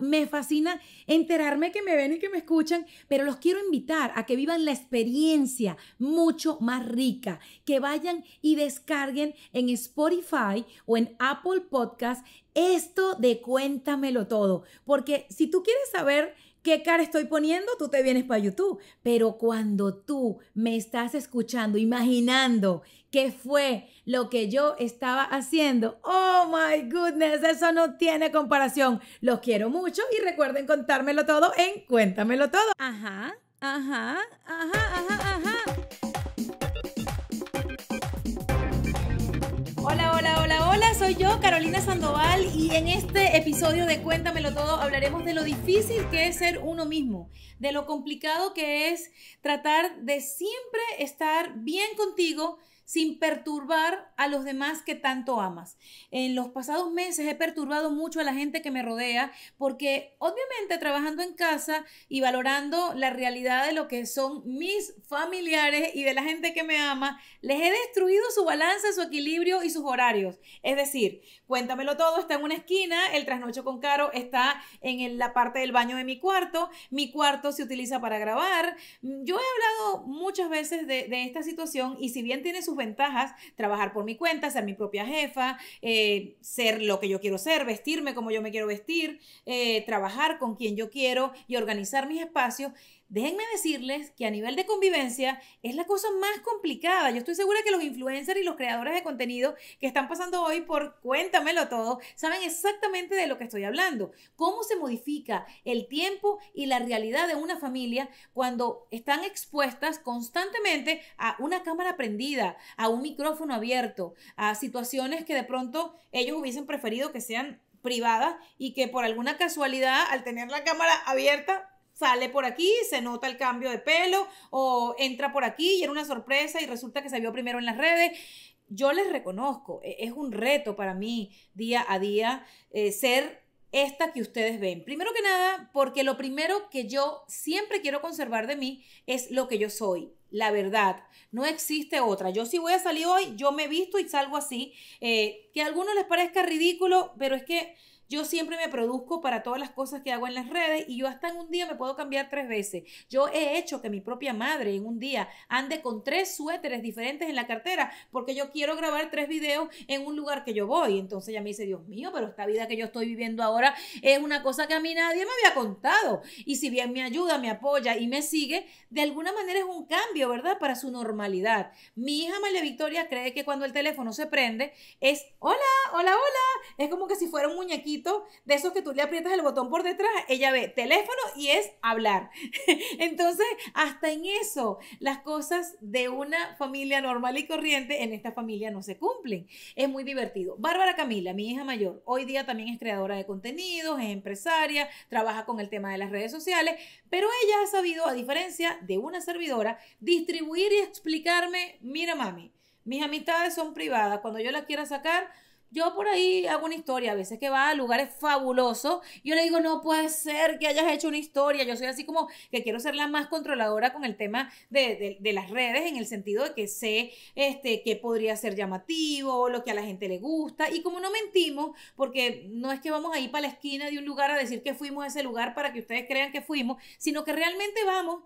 Me fascina enterarme que me ven y que me escuchan, pero los quiero invitar a que vivan la experiencia mucho más rica, que vayan y descarguen en Spotify o en Apple Podcast esto de Cuéntamelo Todo, porque si tú quieres saber qué cara estoy poniendo, tú te vienes para YouTube. Pero cuando tú me estás escuchando, imaginando qué fue lo que yo estaba haciendo, oh my goodness, eso no tiene comparación. Los quiero mucho y recuerden contármelo todo en Cuéntamelo todo. Ajá, ajá, ajá, ajá, ajá. soy yo, Carolina Sandoval, y en este episodio de Cuéntamelo Todo hablaremos de lo difícil que es ser uno mismo, de lo complicado que es tratar de siempre estar bien contigo, sin perturbar a los demás que tanto amas. En los pasados meses he perturbado mucho a la gente que me rodea porque obviamente trabajando en casa y valorando la realidad de lo que son mis familiares y de la gente que me ama, les he destruido su balanza, su equilibrio y sus horarios. Es decir, cuéntamelo todo está en una esquina, el trasnocho con Caro está en la parte del baño de mi cuarto, mi cuarto se utiliza para grabar. Mm, yo he hablado muchas veces de, esta situación y si bien tiene sus ventajas trabajar por mi cuenta, ser mi propia jefa, eh, ser lo que yo quiero ser, vestirme como yo me quiero vestir, eh, trabajar con quien yo quiero y organizar mis espacios, Déjenme decirles que a nivel de convivencia es la cosa más complicada. Yo estoy segura que los influencers y los creadores de contenido que están pasando hoy por cuéntamelo todo saben exactamente de lo que estoy hablando. Cómo se modifica el tiempo y la realidad de una familia cuando están expuestas constantemente a una cámara prendida, a un micrófono abierto, a situaciones que de pronto ellos hubiesen preferido que sean privadas y que por alguna casualidad al tener la cámara abierta sale por aquí, se nota el cambio de pelo o entra por aquí y era una sorpresa y resulta que se vio primero en las redes. Yo les reconozco, e-, es un reto para mí día a día eh, ser esta que ustedes ven. Primero que nada, porque lo primero que yo siempre quiero conservar de mí es lo que yo soy, la verdad. No existe otra. Yo si voy a salir hoy, yo me visto y salgo así. Eh, que a algunos les parezca ridículo, pero es que yo siempre me produzco para todas las cosas que hago en las redes y yo hasta en un día me puedo cambiar tres veces. Yo he hecho que mi propia madre en un día ande con tres suéteres diferentes en la cartera porque yo quiero grabar tres videos en un lugar que yo voy. Entonces ella me dice, Dios mío, pero esta vida que yo estoy viviendo ahora es una cosa que a mí nadie me había contado. Y si bien me ayuda, me apoya y me sigue, de alguna manera es un cambio, ¿verdad? Para su normalidad. Mi hija María Victoria cree que cuando el teléfono se prende es, hola, hola, hola. Es como que si fuera un muñequito de esos que tú le aprietas el botón por detrás, ella ve teléfono y es hablar. Entonces, hasta en eso, las cosas de una familia normal y corriente en esta familia no se cumplen. Es muy divertido. Bárbara Camila, mi hija mayor, hoy día también es creadora de contenidos, es empresaria, trabaja con el tema de las redes sociales, pero ella ha sabido, a diferencia de una servidora, distribuir y explicarme, mira mami, mis amistades son privadas, cuando yo las quiera sacar, yo por ahí hago una historia, a veces que va a lugares fabulosos, yo le digo, no puede ser que hayas hecho una historia, yo soy así como que quiero ser la más controladora con el tema de, las redes, en el sentido de que sé este, qué podría ser llamativo, lo que a la gente le gusta, y como no mentimos, porque no es que vamos a ir para la esquina de un lugar a decir que fuimos a ese lugar para que ustedes crean que fuimos, sino que realmente vamos